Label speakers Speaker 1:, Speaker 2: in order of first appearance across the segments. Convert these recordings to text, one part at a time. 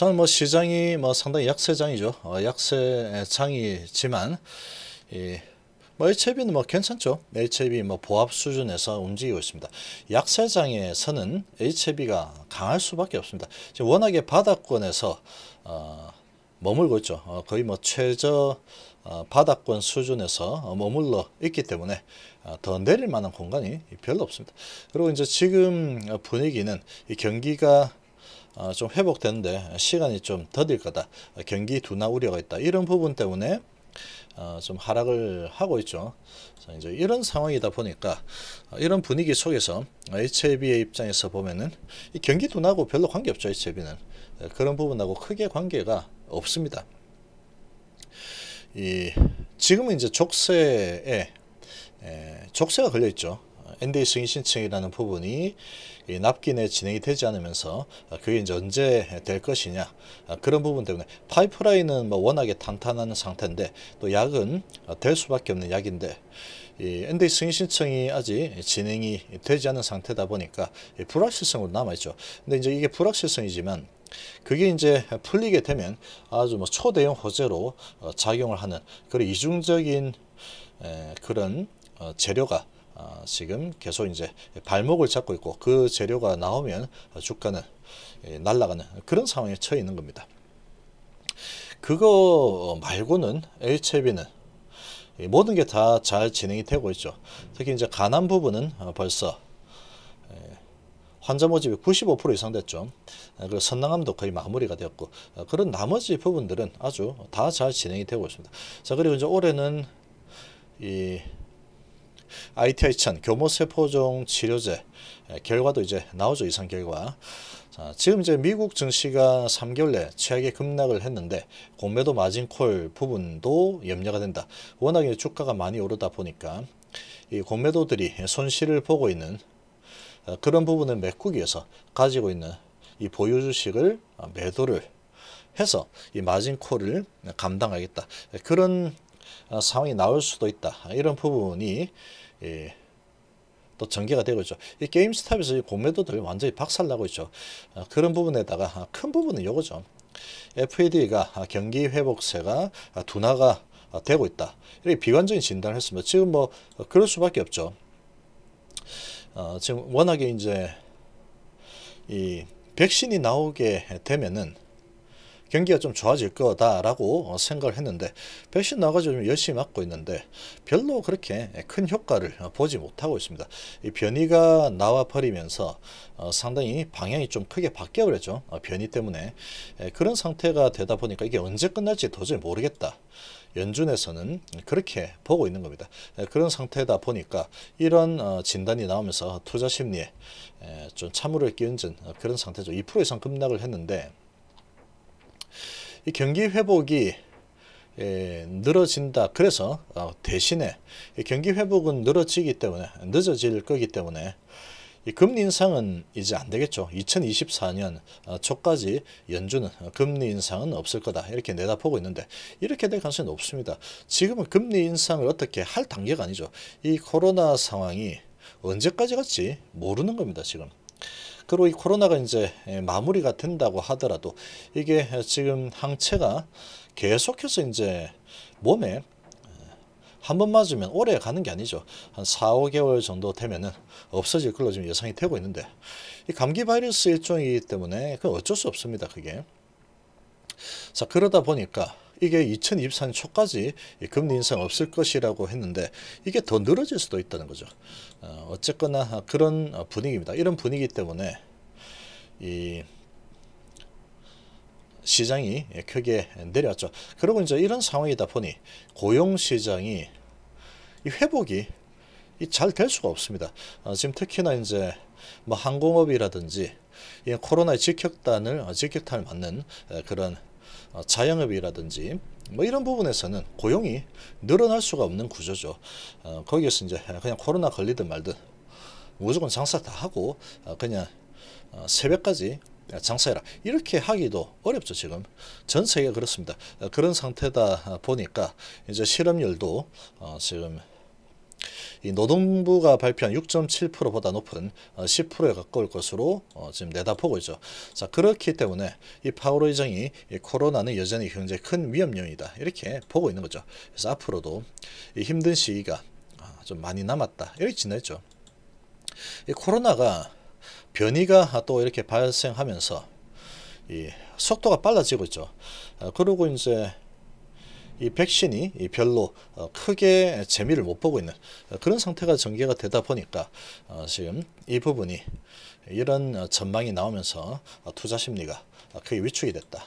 Speaker 1: 저는 뭐 시장이 뭐 상당히 약세장이죠. 어, 약세장이지만 이, 뭐 HIV는 뭐 괜찮죠. HIV 뭐 보합 수준에서 움직이고 있습니다. 약세장에서는 HIV가 강할 수밖에 없습니다. 지금 워낙에 바닥권에서 어, 머물고 있죠. 어, 거의 뭐 최저 어, 바닥권 수준에서 머물러 있기 때문에 어, 더 내릴 만한 공간이 별로 없습니다. 그리고 이제 지금 분위기는 이 경기가 아, 좀 회복되는데 시간이 좀 더딜 거다. 경기 둔화 우려가 있다. 이런 부분 때문에 아, 좀 하락을 하고 있죠. 이제 이런 상황이다 보니까 아, 이런 분위기 속에서 HLB의 입장에서 보면은 경기 둔하고 별로 관계 없죠. HLB는 예, 그런 부분하고 크게 관계가 없습니다. 이 지금은 이제 족쇄 에, 예, 족쇄가 걸려 있죠. NDA 승인 신청이라는 부분이 이 납기내 진행이 되지 않으면서 그게 이제 언제 될 것이냐 아, 그런 부분 때문에 파이프라인은 뭐 워낙에 탄탄한 상태인데 또 약은 될 수밖에 없는 약인데 이 NDA 승인 신청이 아직 진행이 되지 않은 상태다 보니까 불확실성으로 남아있죠. 근데 이제 이게 불확실성이지만 그게 이제 풀리게 되면 아주 뭐 초대형 호재로 어, 작용을 하는 그런 이중적인 그런 어, 재료가 아, 지금 계속 이제 발목을 잡고 있고 그 재료가 나오면 주가는 예, 날아가는 그런 상황에 처해 있는 겁니다. 그거 말고는 HB는 e 모든 게 다 잘 진행이 되고 있죠. 특히 이제 가난 부분은 어, 벌써 예, 환자 모집이 95% 이상 됐죠. 아, 그리고 선낭암도 거의 마무리가 되었고 어, 그런 나머지 부분들은 아주 다 잘 진행이 되고 있습니다. 자 그리고 이제 올해는 이 ITI 찬 교모세포종 치료제 예, 결과도 이제 나오죠. 이상 결과. 자, 지금 이제 미국 증시가 3개월 내 최악의 급락을 했는데 공매도 마진콜 부분도 염려가 된다. 워낙에 주가가 많이 오르다 보니까 이 공매도들이 손실을 보고 있는 어, 그런 부분을 메꾸기 위해서 가지고 있는 이 보유 주식을 어, 매도를 해서 이 마진콜을 감당하겠다. 그런 아, 상황이 나올 수도 있다. 이런 부분이 예, 또 전개가 되고 있죠. 이 게임스탑에서 이 공매도들 완전히 박살나고 있죠. 아, 그런 부분에다가 아, 큰 부분은 요거죠. FED가 경기 회복세가 둔화가 되고 있다. 이렇게 비관적인 진단을 했습니다. 지금 뭐 어, 그럴 수밖에 없죠. 어, 지금 워낙에 이제 이 백신이 나오게 되면은 경기가 좀 좋아질 거다라고 어, 생각을 했는데 백신 나가지고 좀 열심히 맞고 있는데 별로 그렇게 큰 효과를 어, 보지 못하고 있습니다. 이 변이가 나와 버리면서 어, 상당히 방향이 좀 크게 바뀌어 버렸죠. 변이 때문에 예, 그런 상태가 되다 보니까 이게 언제 끝날지 도저히 모르겠다. 연준에서는 그렇게 보고 있는 겁니다. 예, 그런 상태다 보니까 이런 진단이 나오면서 투자 심리에 예, 좀 참으를 끼얹은 그런 상태죠. 2% 이상 급락을 했는데 이 경기 회복이 예, 늘어진다. 그래서 어, 대신에 이 경기 회복은 늘어지기 때문에 늦어질 거기 때문에 이 금리 인상은 이제 안 되겠죠. 2024년 어, 초까지 연준은 어, 금리 인상은 없을 거다. 이렇게 내다보고 있는데 이렇게 될 가능성이 높습니다. 지금은 금리 인상을 어떻게 할 단계가 아니죠. 이 코로나 상황이 언제까지 갈지 모르는 겁니다. 지금. 그리고 이 코로나가 이제 예, 마무리가 된다고 하더라도 이게 지금 항체가 계속해서 이제 몸에 예, 한번 맞으면 오래 가는 게 아니죠. 한 4, 5개월 정도 되면은 없어질 걸로 지금 예상이 되고 있는데 이 감기 바이러스 일종이기 때문에 그 어쩔 수 없습니다. 그게. 자, 그러다 보니까 이게 2024년 초까지 금리 인상 없을 것이라고 했는데 이게 더 늘어질 수도 있다는 거죠. 어, 어쨌거나 그런 분위기입니다. 이런 분위기 때문에 이 시장이 크게 내려왔죠. 그리고 이제 이런 상황이다 보니 고용 시장이 이 회복이 잘 될 수가 없습니다. 어, 지금 특히나 이제 뭐 항공업이라든지 코로나의 직격탄을 어, 직격탄을 맞는 그런 어, 자영업이라든지 뭐 이런 부분에서는 고용이 늘어날 수가 없는 구조죠. 어, 거기에서 이제 그냥 코로나 걸리든 말든 무조건 장사 다 하고 어, 그냥 어, 새벽까지 장사해라 이렇게 하기도 어렵죠 지금 전세계 그렇습니다 어, 그런 상태다 보니까 이제 실업률도 어, 지금 이 노동부가 발표한 6.7%보다 높은 10%에 어, 가까울 것으로 어, 지금 내다보고 있죠. 자 그렇기 때문에 이 파월 의장이 이 코로나는 여전히 현재 큰 위험 요인이다 이렇게 보고 있는 거죠. 그래서 앞으로도 이 힘든 시기가 아, 좀 많이 남았다 이렇게 지내죠. 이 코로나가 변이가 또 이렇게 발생하면서 이 속도가 빨라지고 있죠. 아, 그리고 이제 이 백신이 별로 어, 크게 재미를 못 보고 있는 어, 그런 상태가 전개가 되다 보니까 어, 지금 이 부분이 이런 전망이 나오면서 투자 심리가 크게 위축이 됐다.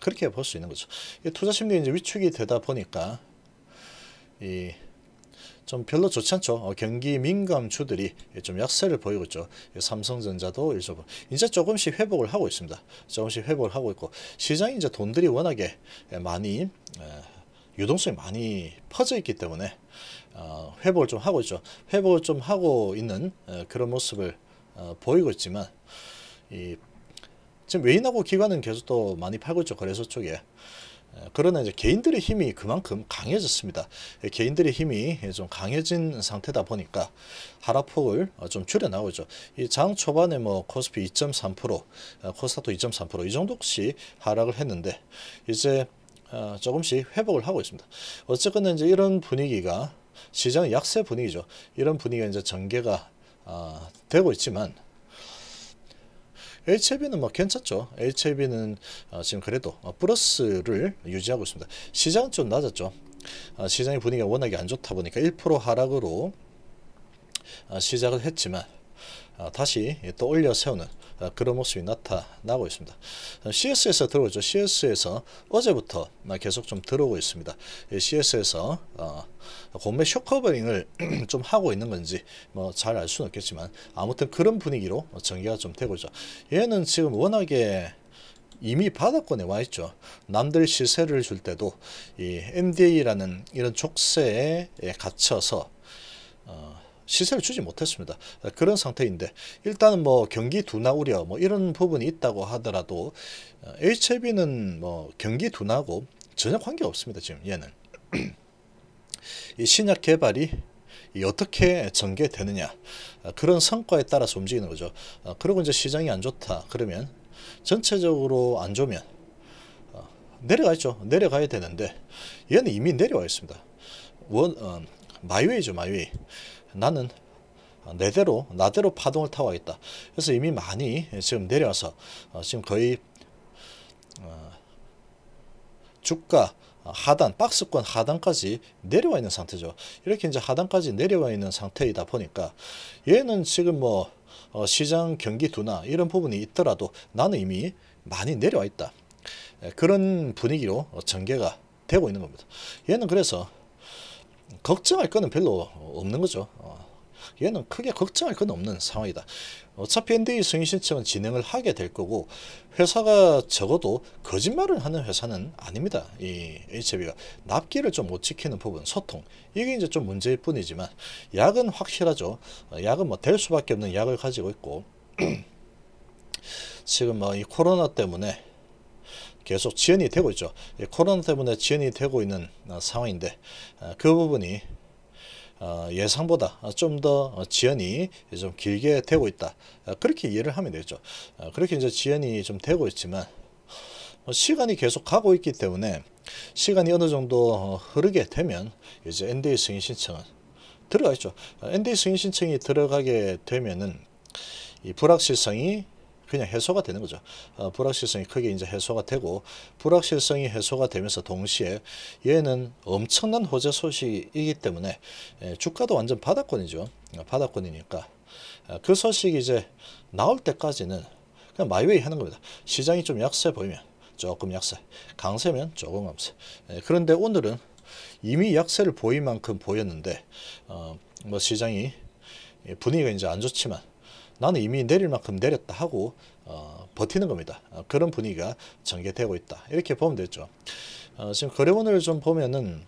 Speaker 1: 그렇게 볼 수 있는 거죠. 투자 심리 이제 위축이 되다 보니까 이좀 별로 좋지 않죠. 어, 경기 민감주들이 좀 약세를 보이고 있죠. 삼성전자도 일조분 이제 조금씩 회복을 하고 있습니다. 조금씩 회복을 하고 있고 시장이 이제 돈들이 워낙에 예, 많이 어, 유동성이 많이 퍼져 있기 때문에 어, 회복을 좀 하고 있죠. 회복을 좀 하고 있는 어, 그런 모습을 어, 보이고 있지만 이, 지금 외인하고 기관은 계속 또 많이 팔고 있죠. 거래소 쪽에. 그러나 이제 개인들의 힘이 그만큼 강해졌습니다. 개인들의 힘이 좀 강해진 상태다 보니까 하락폭을 어, 좀 줄여 나오죠. 이 장 초반에 뭐 코스피 2.3%, 어, 코스닥도 2.3%이 정도씩 하락을 했는데 이제 어, 조금씩 회복을 하고 있습니다. 어쨌거나 이제 이런 분위기가 시장 약세 분위기죠. 이런 분위기가 이제 전개가 아, 되고 있지만 HLB는 뭐 괜찮죠. HLB는 어, 지금 그래도 어, 플러스를 유지하고 있습니다. 시장은 좀 낮았죠. 어, 시장의 분위기가 워낙에 안 좋다 보니까 1% 하락으로 어, 시작을 했지만 어, 다시 또 올려 세우는 어, 그런 모습이 나타나고 있습니다. CS에서 들어오죠. CS에서 어제부터 계속 좀 들어오고 있습니다. CS에서 공매 어, 쇼커버링을 좀 하고 있는 건지 뭐잘 알 수는 없겠지만 아무튼 그런 분위기로 전개가 좀 되고 있죠. 얘는 지금 워낙에 이미 바닥권에 와 있죠. 남들 시세를 줄 때도 이 MDA라는 이런 족쇄에 갇혀서 어, 시세를 주지 못했습니다. 그런 상태인데 일단은 뭐 경기 둔화 우려 뭐 이런 부분이 있다고 하더라도 HIV는 뭐 경기 둔화고 전혀 관계 없습니다. 지금 얘는 이 신약 개발이 어떻게 전개되느냐 그런 성과에 따라서 움직이는 거죠. 어, 그리고 이제 시장이 안 좋다 그러면 전체적으로 안 좋으면 어, 내려가 있죠. 내려가야 되는데 얘는 이미 내려와 있습니다. 원, 어, 마이웨이죠 마이웨이 나는 내대로 나대로 파동을 타고 가겠다 그래서 이미 많이 지금 내려와서 어, 지금 거의 어, 주가 어, 하단 박스권 하단까지 내려와 있는 상태죠 이렇게 이제 하단까지 내려와 있는 상태이다 보니까 얘는 지금 뭐 시장 경기 둔화 이런 부분이 있더라도 나는 이미 많이 내려와 있다 그런 분위기로 전개가 되고 있는 겁니다 얘는 그래서 걱정할 거는 별로 없는 거죠. 어, 얘는 크게 걱정할 건 없는 상황이다. 어차피 NDA 승인 신청은 진행을 하게 될 거고 회사가 적어도 거짓말을 하는 회사는 아닙니다. 이 HB가 납기를 좀 못 지키는 부분, 소통 이게 이제 좀 문제일 뿐이지만 약은 확실하죠. 어, 약은 뭐 될 수밖에 없는 약을 가지고 있고 지금 뭐 이 코로나 때문에 계속 지연이 되고 있죠. 예, 코로나 때문에 지연이 되고 있는 어, 상황인데 어, 그 부분이 어, 예상보다 좀 더 지연이 좀 길게 되고 있다. 그렇게 이해를 하면 되죠. 그렇게 이제 지연이 좀 되고 있지만 뭐 시간이 계속 가고 있기 때문에 시간이 어느 정도 흐르게 되면 이제 NDA 승인 신청은 들어가 있죠. NDA 승인 신청이 들어가게 되면은 이 불확실성이 그냥 해소가 되는 거죠. 어, 불확실성이 크게 이제 해소가 되고 불확실성이 해소가 되면서 동시에 얘는 엄청난 호재 소식이기 때문에 예, 주가도 완전 바닥권이죠. 어, 바닥권이니까 어, 그 소식이 이제 나올 때까지는 그냥 마이웨이 하는 겁니다. 시장이 좀 약세 보이면 조금 약세, 강세면 조금 강세. 예, 그런데 오늘은 이미 약세를 보인 만큼 보였는데 어, 뭐 시장이 분위기가 이제 안 좋지만 나는 이미 내릴 만큼 내렸다 하고 어, 버티는 겁니다. 어, 그런 분위기가 전개되고 있다. 이렇게 보면 되죠. 어, 지금 거래원을 좀 보면은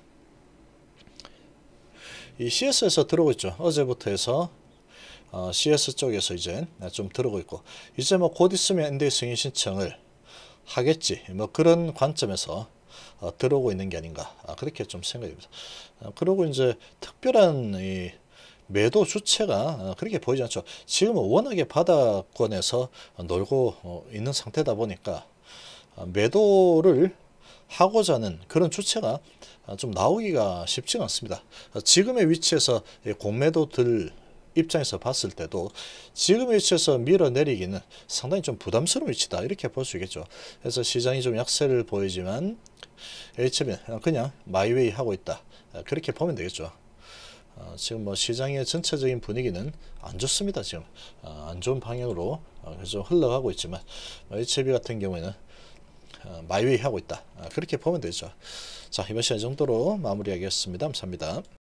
Speaker 1: 이 CS에서 들어오고 있죠. 어제부터 해서 어, CS 쪽에서 이제 아, 좀 들어오고 있고 이제 뭐 곧 있으면 인덱스 승인 신청을 하겠지 뭐 그런 관점에서 어, 들어오고 있는 게 아닌가 아, 그렇게 좀 생각입니다. 아, 어, 그리고 이제 특별한 이 매도 주체가 어, 그렇게 보이지 않죠. 지금은 워낙에 바닥권에서 놀고 어, 있는 상태다 보니까 어, 매도를 하고자 하는 그런 주체가 좀 나오기가 쉽지 않습니다. 지금의 위치에서 공매도들 입장에서 봤을 때도 지금 위치에서 밀어내리기는 상당히 좀 부담스러운 위치다 이렇게 볼 수 있겠죠. 그래서 시장이 좀 약세를 보이지만 HB는 그냥 마이웨이 하고 있다. 그렇게 보면 되겠죠. 어, 지금 뭐 시장의 전체적인 분위기는 안 좋습니다. 지금 어, 안 좋은 방향으로 어, 속 흘러가고 있지만 뭐 어, HB e 같은 경우에는 어, 마이웨이 하고 있다. 아, 그렇게 보면 되죠. 자 이번 시간 정도로 마무리하겠습니다. 감사합니다.